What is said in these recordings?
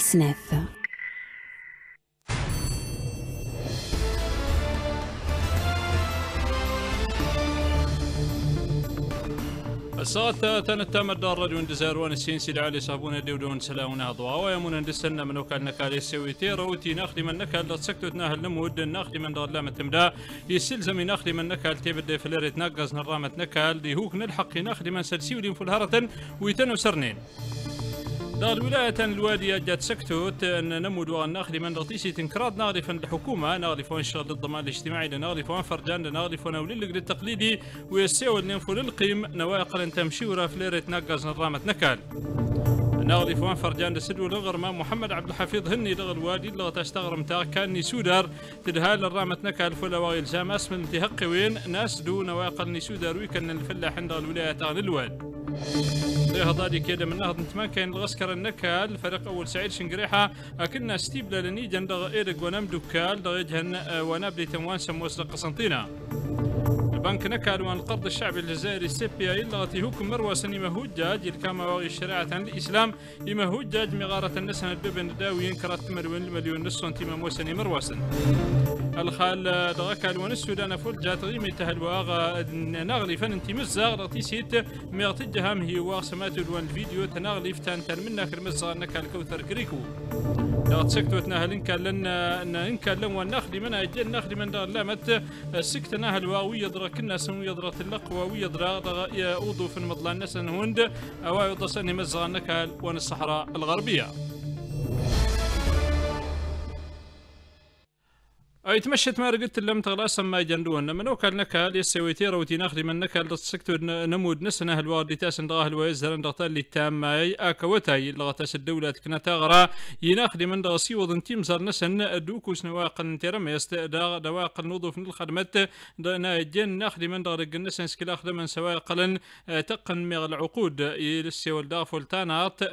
سناف الساعة تنتم الدار راديو دزار وان السين سيد علي صابون دي ودون سلاون أضواء ويا من دستنا من وكال نكال يسوي تي روتي ناخلي من نكال تسكتو تناهل نمود ناخلي من دار لامة تمدا يسلزم ناخلي من نكال تبدا فلير تنقز نرامة نكال دي هوك نلحق ناخلي من سلسي ولين فلهرة ويتنو سرنين دار ولاية الوادية جات سكتوت أن نمود وأن أخلي من رتيسي تنكراد نغرف الحكومة نغرف الشر الضمان الاجتماعي لنغرف فرجان أولي وللقل التقليدي ويسيو لنفو للقيم نواقل تمشي ورا فليرت نقز نظامة نكال ناغلي فوان فرجان لسدو لغر ما محمد عبد الحفيظ هني لغر الوادي لغر تشتغر تا كان سودر تدهال الرامة نكال الفلا وغيل زام اسم انتهق وين ناس دو نواقل نسودر ويكن الفلاح عند الولاية تغل الوادي الهضه اللي كاين من نهض نتمان كاين الغسكر النكال فريق اول سعيد شنقريحه كنا ستيبلا لنيدا دغ ايرك ونام دوكال دغ يدهن آه، ونابلي لتموان سموس لقسنطينه بنك بنكنك وان القرض الشعبي الجزائري سيبيا اللغتي هكم مروى سني هجاج الكام واغي الشريعة عن الإسلام إما هجاج مغارة النسن الببن داوي كرات مروين المليون نسون تيما موسني مروسن الخال دغك ألوان السودان فلجات غيمي تهلواغ نغلي فن انتي مزاغ رغتي سيت مغتي جهام هي واغ سمات الوان الفيديو تنغلي فتان تنمنك المزاغ نكال كوثر كريكو تسكتوت نهل إن كان لن إن كان لن ونخلي من أجل نخلي من دار لامت سكت نهل واوي يضرا كنا سمو يضرا تلق واوي يضرا ضغ أوضو في المضلان نسن هند أو يدرسني مزغان نكال ون الصحراء الغربية أي تمشيت ما رقدت لم تغلاس ما يجندون من وكل نكال يسوي تيرا وتناخلي من نكال لتصكتو نمود نسنة الوارد تاس نضاه الويزر نضغطا اللي تام تاماي أكوتاي لغتاس الدولة كنا تغرى يناخلي من دغسي وضن تيمزر نسن الدوكوس نواقل يستدا دواق دواقل نوضف الخدمات دنا جن ناخلي من دغرق نسن سكلا خدما لن أه، تقن مغ العقود يلسي والداف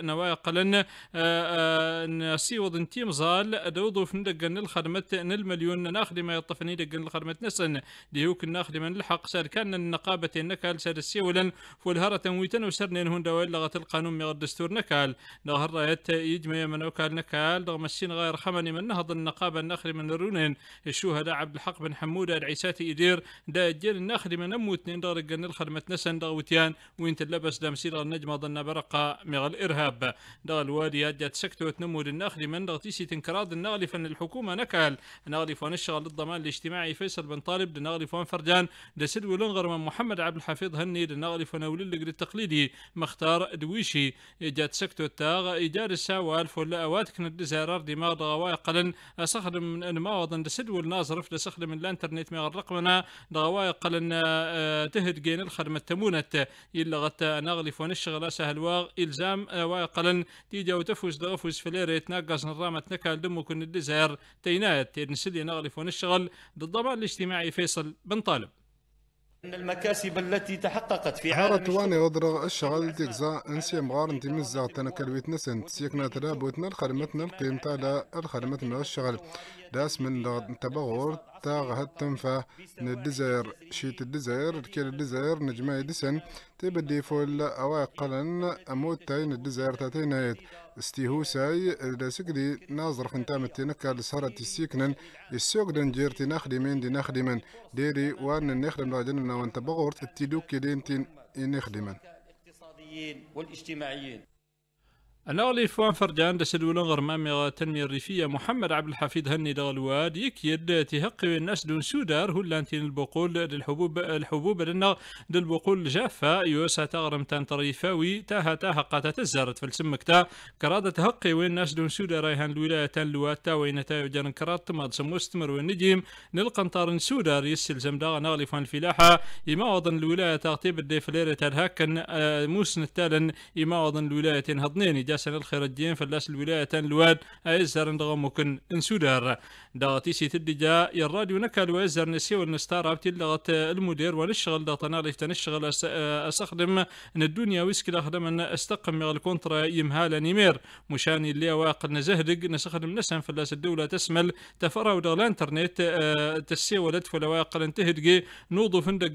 نواق لن أه، أه، نسي وضن تيمزال دوضف ندقن الخدمات مليون كنا ناخذ ما يطفني لقن الخرمة نسن ديوك ناخذ من الحق سار كان النقابة النكال سار السيولا فولهرة ويتن وسرن هون دوال لغة القانون من الدستور نكال نغر رايت يجمع من وكال نكال رغم السين غير خمني من نهض النقابة ناخذ من الرونين الشهداء عبد الحق بن حمودة العيساتي إدير دا الجيل ناخذ من أموتنين رقن الخرمة نسن دغوتيان وين تلبس سير النجمة ضن برقة من الإرهاب دغ الوادي جات سكتو تنمو للناخذ من دغتيسي تنكراد النغلي فن الحكومة نكال نغلي فن الشغل للضمان الاجتماعي فيصل بن طالب لنغلي فون فرجان لسلوي لنغر من محمد عبد الحفيظ هني لنغلي فون وللقر التقليدي مختار دويشي جات سكتو التاغ إيجار الساوال فل أواتكن الدزارار دماغ ضغواي قلن اسخد من الماوض لسلوي الناظرف لسخدم من الانترنت من الرقمنا ضغواي قلن آه، تهد جين الخدمة تمونت يلا غتا نغلي فون الشغل سهل واغ إلزام آه، قلن تيجا وتفوز دغفوز فليريت ناقص نرامة نكال دمو كن الدزار تينات تنسلي نغلي نخالف ونشتغل بالضمان الاجتماعي فيصل بن طالب ان المكاسب التي تحققت في عالم تواني غدر الشغل تيكزا انسي مغار انتي مزا تنكر بيتنسن سيكنا تلاب ويتنا الخدمتنا القيم تاع الخدمات مع الشغل داس من تبغور تاغ من الدزاير شيت الدزاير الكير الدزاير نجمع دسن دي فول أواقلا أموتين الدزاير الدزار تاتينات استيهوساي لسكدي ناظر خنتام التنكا لسهرة السيكنن السوق دنجير نخدمين دي نخدمين ديري وان نخدم راجلنا وانت بغورت التدوكي دين تنخدمن نخدمين والاجتماعيين النغلي فوان فرجان دسل ولنغر مامي تنمية الريفية محمد عبد الحفيظ هني دغلواد يكيد تهق الناس دون سودار هولانتين البقول للحبوب الحبوب لنا للبقول الجافة يوسع تغرم تان طريفاوي تاها تاها قاتا تزارت فلسمك تا كرادة تهقي وين الناس دون سودار ريهان الولاية تان لواتا وين تايو جان كرات تماد سموستمر ونجيم نلقنطار سودار يسلزم داغ نغلي فوان الفلاحة وضن الولاية تغتيب الديفليرة هاكا آه، موسن التالن وضن الولاية هضنيني جاسن الخير الدين فلاس الولاية الواد أيزر نغم ممكن انسودار داغتي سيت الدجا يراديو نكال وأيزر نسي ونستار أبتي لغت المدير ونشغل داغتنا ليفتا نشغل أستخدم الدنيا ويسكل أن أستقم مغل كونترا يمهال نيمير مشاني اللي واقل نزهدق نستخدم نسن فلاس الدولة تسمل تفرع ودغ الانترنت آه، تسي ولد فلا واقل انتهدقي نوضو فندق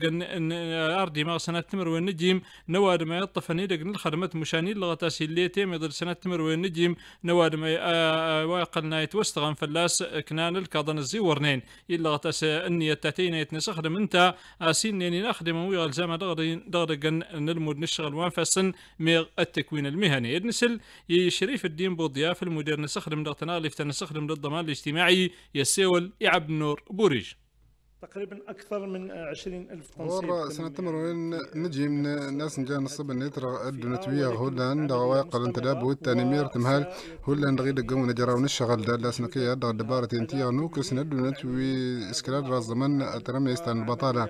أردي مغسنا سنة تمر والنجيم نواد ما يطفني دق الخدمة مشاني لغتاسي اللي تيمي قادر سنة تمر ونجيم آه، آه، واقل نايت يتوستغن فلاس كنان الكاضن الزي ورنين إلا غتاس النية تاتين يتنسخدم انت آه، سنين نخدم ويا زاما دغدغن نلمود نشغل وانفسن ميغ التكوين المهني يدنسل شريف الدين بوضياف المدير نسخدم دغتنا لفتن نسخدم للضمان الاجتماعي يسيول يعب نور بوريج تقريبا اكثر من 20 الف تنصيب ورا سنتمر نجي من الناس نجا نصب النترا ادو نتبيا هولان دوايق والتاني مير تمهال هولان دغي دقو نجراو ونشغل دا لاس نقيا دا دبارة انتيا نوكس سندو نتوي اسكلاد راس زمن ترمي استان البطالة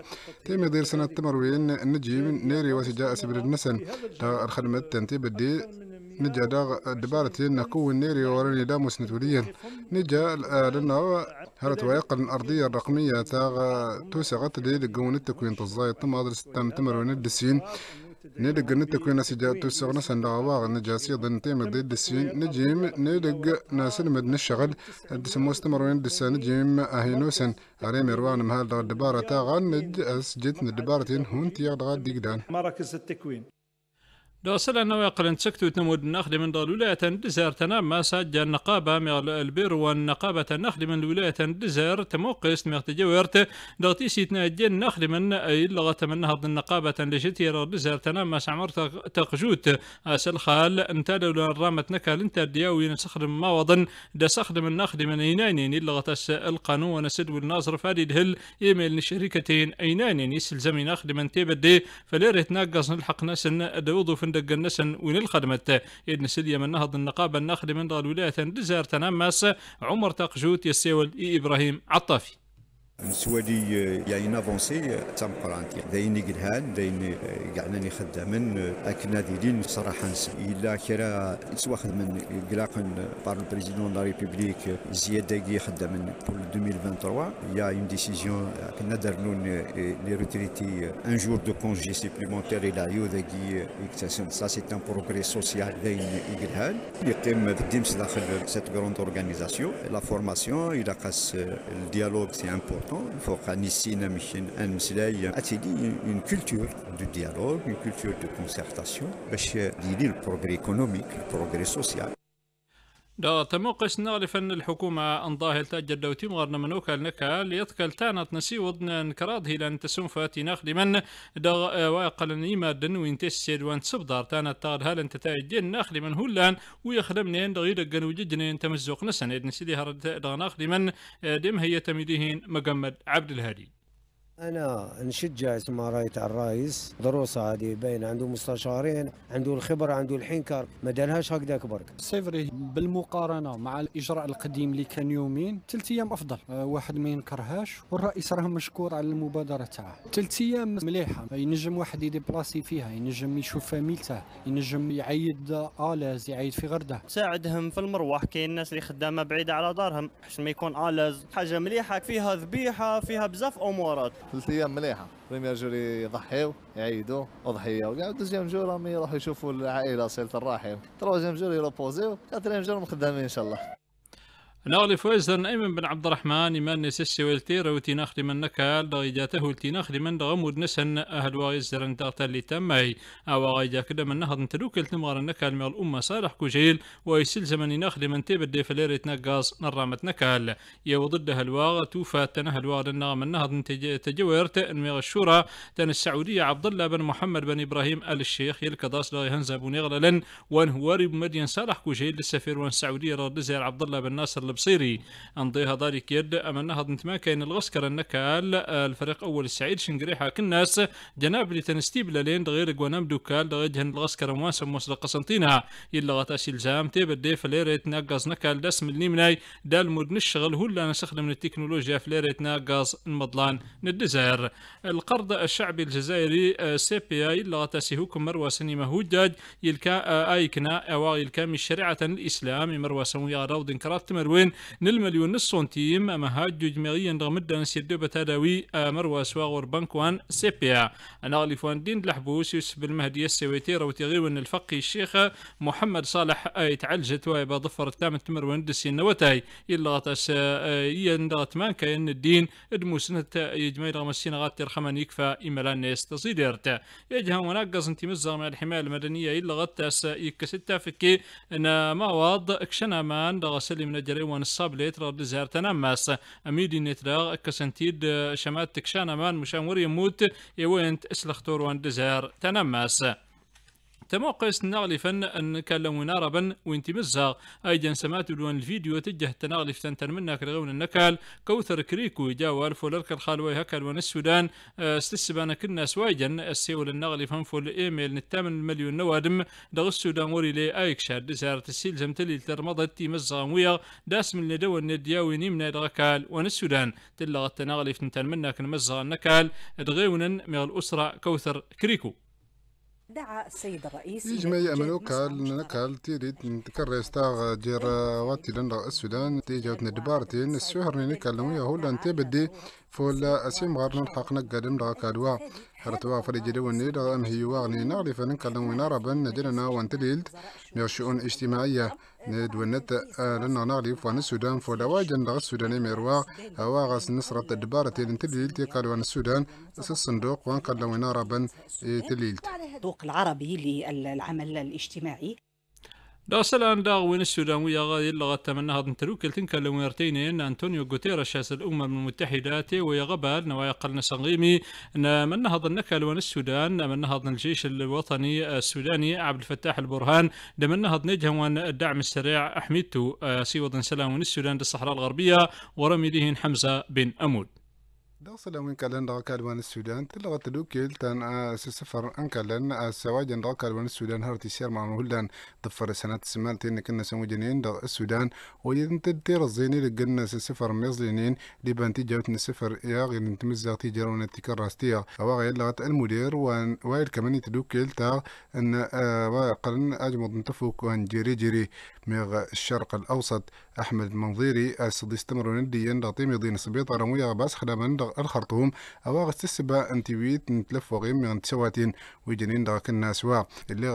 تيمي دير سنتمر وين نجي من نيري واسجاء سبيل النسن دا الخدمة تنتي بدي نجا دبارت لنا كو النيري وراني دا مسند وليا نجا لنا هرت ويقل الأرضية الرقمية تا توسغت لي لقون التكوين تزايد تم أدرس تم تمر وندسين ندق نتكوين ناس جاء توسغ ناس نجاسي ضد تيم ضد السين نجيم ندق ناس المد نشغل مستمر وين دسا نجيم اهينوسن عريم روان مهال دبارة تاغا نج اسجد ندبارتين هون تيغ دغا ديقدان مراكز التكوين دوسل أنه يقرن تسكتو تنمود النخل من دار ولاية دزير تنام ما سجى النقابة مغل البير والنقابة النخل من ولاية دزير تموقس مغ تجاورت دغتي سيتنا جن النخل من أي لغة من نهض النقابة لشتير دزير تنام ما سعمر تقجوت أسل خال انتا لولا رامت نكال انت دياوي نسخر ما وضن دا سخر من النخدم من اينانين لغة القانون ونسد والناصر فادي دهل ايميل لشركتين اينانين نخل من تيبدي فليرت ناقص نلحق ناس دوضو في تندق النسن وين الخدمة إذن سديا من نهض النقابة الناخد من ولايه دزار تنمس عمر تقجوت يسيول إبراهيم عطافي نسوالي آه، يعني نافونسي آه، تام قرانتي داين يقلهان داين كاعناني آه، خدامن اكنا ديرين صراحه نسم الا كرا سوا من اقلاقا بار البريزيدون لا ريبوبليك زياده كي خدامن بول 2023 يا اون ديسيزيون كنا دارنون لي روتريتي ان جور دو كونجي سيبليمونتير الى يو داكي اكتاسيون سا سي ان بروغري سوسيال داين يقلهان يقيم الدمس داخل سيت كروند اورغانيزاسيون لا فورماسيون الى قاس الديالوغ سي امبورتون Il faut une culture de dialogue, une culture de concertation, le progrès économique, le progrès social. دا تموقع نغلي فن الحكومة أنضاه التأجر دوتي مغرنا منوكا لنكا ليتكل تانت نسي ودن كراده لأن تسنفة تناخ لمن دا آه، واقل نيما دن وين تسيد وان تصبدار تانت تاغد هل انت تاجين ناخ لمن هولان ويخدمنين دا غيدا قنو جدنين تمزوق نسان إدن سيدي هرد دا ناخ لمن آه، دم هي تميديهن مقمد عبد الهادي انا نشجع اسمها رايت على الرايس دروسه هذه بين عنده مستشارين عنده الخبره عنده الحنكر ما دارهاش هكذا كبر سيفري بالمقارنه مع الاجراء القديم اللي كان يومين ثلاث ايام افضل آه، واحد ما ينكرهاش والرئيس راه مشكور على المبادره تاعه ثلاث ايام مليحه ينجم واحد يديبلاسي فيها ينجم يشوف فاميلته ينجم يعيد الاز يعيد في غرده تساعدهم في المروح كاين الناس اللي خدامه بعيده على دارهم حش ما يكون الاز حاجه مليحه فيها ذبيحه فيها بزاف امورات ثلاث ايام مليحه بريمير جوري يضحيو يعيدوا اضحيه وكاع دوزيام جو راهم يروحوا يشوفوا العائله صله الرحم تروزيام جور يروبوزيو كاتريام جور مخدامين ان شاء الله الاغلي فوز أيمن بن عبد الرحمن يمان نسسي والتير وتناخلي من نكال درجاته وتناخلي من غمود نسن اهل وايزر دغتا اللي تماي او غايجا كده من نهض نتلوك التمار نكال مع الامة صالح كوجيل ويسل زمن يناخلي من تيب الديفلير يتنقص نرامة نكال يو ضد هلواغ توفى تنه هلواغ لنا من نهض تجويرت انميغ الشورى تن السعودية عبد الله بن محمد بن ابراهيم ال الشيخ يلكضاس لغي يهنزا بنيغللن وان هواري بمدين صالح كوجيل للسفير وان السعودية رد عبد الله بن ناصر البصيري انضيها داري كيد اما نهض نتما كاين الغسكر النكال الفريق اول السعيد شنقريحه كناس جناب اللي تنستيب لين غير قوانام دوكال غير جهن الغسكر مواسم موسى قسنطينة يلا غتاش الزام دي فليريت ناقص نكال داس من اليمناي دال مود نشغل هو اللي نستخدم التكنولوجيا فليريت ناقص المضلان الجزائر القرض الشعبي الجزائري آه، سي بي اي اللي غتاسي هوكم مروى سينما هجاج يلكا آه، ايكنا اواغ يلكا من شريعة الاسلام مروى سويا راود كرات مروي وين نل مليون سنتيم اما هاد جوج مغيا سيدو بتاداوي بتداوي آه، مروا سواغور بنكوان سيبيا انا فوان دين الحبوس يوسف المهدي السويتي روتي غيون الفقي الشيخ آه، محمد صالح آه، يتعالجت ويبا ضفر تام تمر وندس النوتاي يلا غطاس يندغت مانكا كاين الدين دموسنة يجمعي رغم السين غاتي رخمان يكفى إملا الناس تصيدرت يجها مناقص انت مزغ مع الحماية المدنية إلا غطاس يكسد تافكي انا مواض كشنا مان دغسلي من جري وان السابليت رد زهر تنمس اميدي نتراغ اكسنتيد شمات تكشان امان مشان وريموت ايوينت اسلختور وان دزهر تنمس تموقس نغلي ان كان لونا ربن وين تمزغ ايضا سمعت بلوان الفيديو تجه تنغلي فتن تنمناك لغون النكال كوثر كريكو جاو الفو الخالوي هكال ون السودان أه، استسبانا كنا سوايجا السيول النغلي فول ايميل نتامن مليون نوادم دغ السودان وري لي ايك شاد دسار تسيل زمتلي تي تمزغ ويا داس من لدو الندياوي نيمنا دغكال ون السودان تلغ التنغلي فتن تنمناك نمزغ النكال دغيونا من الاسرة كوثر كريكو دعا السيد الرئيس جمعية أملو كال نكال تيريت نتكريستا جير واتي لن السودان تيجاوت ندبارتين السهر نكال لمية هولا انتي فولا أسيم غارنا الحقنا قدم دا كادوا حرتوا جدي وني دا هي واغني نعرف نكلم ونعربا وانت ليلت شؤون اجتماعية ند ونت رنا نعرف وان السودان فولا واجن دا السودان ميروا هوا غاس نصرة الدبارة تليلد تيقالوا عن السودان الصندوق وان وانكلم ونعربا إيه تليلت الذوق العربي للعمل الاجتماعي رأس الآن السودان ويا غادي لغة تمنى هاد نتروك كان لويرتين إن أنطونيو غوتيرا هاس الأمم المتحدة غبا نوايا قلنا ان من نهض النكل وين السودان من نهض الجيش الوطني السوداني عبد الفتاح البرهان من نهض وان الدعم السريع أحمدتو آه، سيوض سلام السودان للصحراء الغربية ورمي ليهن حمزة بن أمود داصل من كالن راكال وان السودان تلغت لوكيل تن سفر ان كالن سواج راكال كالوان السودان هرتي سير مع هولان ضفر سنة سمالتين كنا سمو جنين دا السودان ويدن تدير الزيني لقلنا سفر ميزلينين لبان تجاوتن نسفر يا غير نتمزا تجارون التكار راستيا وغير لغة المدير وان وايل كمان تلوكيل تا ان قرن اجمد نتفوك وان جيري جيري ميغ الشرق الاوسط احمد منظيري اسد استمرون الدين دا تيمي دين سبيطة رمويا باس خدامن الخرطوم أواغ تسبا انتويت نتلف وغيم من تسواتين ويجنين داك وا اللي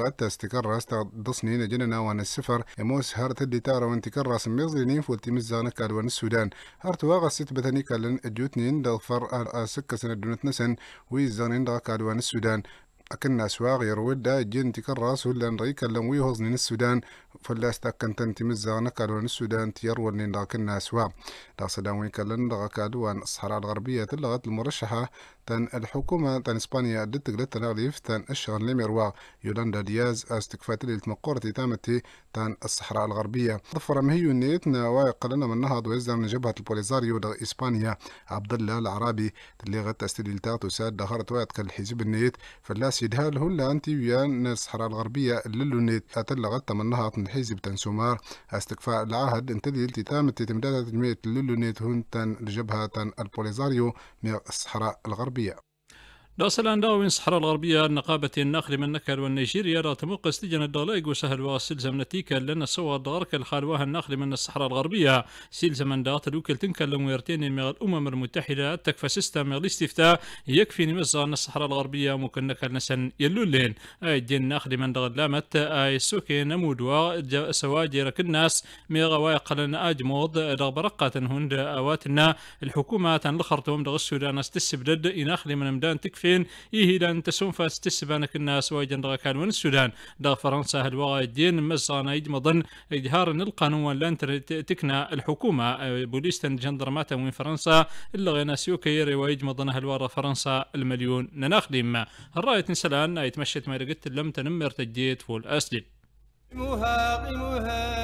غا راس تصنين جننا وانا السفر اموس هارت اللي تارا وان تكرس ميزلينين فولتي مزانا كالوان السودان هارت واغا ست بتاني كالن الجوتنين دغفر اسك سنة دونت نسن ويزانين داك كالوان السودان أكن أسواغ يرود دا جن راس ولا نريك اللموي هوزنين السودان فلاس انت تنتمز زغنكالون السودان داك الناس سوا دا صداوين كالن كالوان الصحراء الغربية تلغت المرشحة تن الحكومة تن إسبانيا دتقلت تنغليف تن الشغل لميروا يولاندا دياز استكفات اللي تمقورتي تامتي تن الصحراء الغربية ضفر مهيو نيت نوايق لنا من نهض ويزا من جبهة البوليزاريو دا إسبانيا عبد الله العرابي اللي غت استدلتات ساد دهرت وقت الحزب النيت فلاس يدهال هلا أنتي ويان الصحراء الغربية للو نيت أتلغت من نهض من حزب تنسومار استكفاء العهد انتدي التتام استمداد جميع اللولونيت هنتن لجبهة البوليزاريو من الصحراء الغربية راسلانداو الصحراء الغربية نقابة النخل من نكر والنيجيريا را تموقس لجنة دلايق وسهل وسلزم نتيكا لأن سوى دارك الخالوها النخل من الصحراء الغربية سلزم دا الوكل تنكا لمويرتين من الأمم المتحدة تكفى سيستم الاستفتاء يكفي نمزة أن الصحراء الغربية ممكن نكر نسن يلولين أي دين نخل من دغلامت أي سوكي نمود سواجي رك الناس ميغوايق لنا أجمود رغبرقة هند أواتنا الحكومات الخرطوم دغ السودان استسبدد إناخر من مدان تكفي فين يهيدا أن تسنف استسبانك الناس ويجن كان من السودان دا فرنسا هدوغا الدين مزانا يجمضن إجهار القانون لان تكنا الحكومة أه، بوليستن جندرماتا وين فرنسا اللي غينا سيوكير ويجمضن هلوارا فرنسا المليون نناخدم الراية نسلان يتمشت ما لقيت لم تنمر تجديد فول أسلم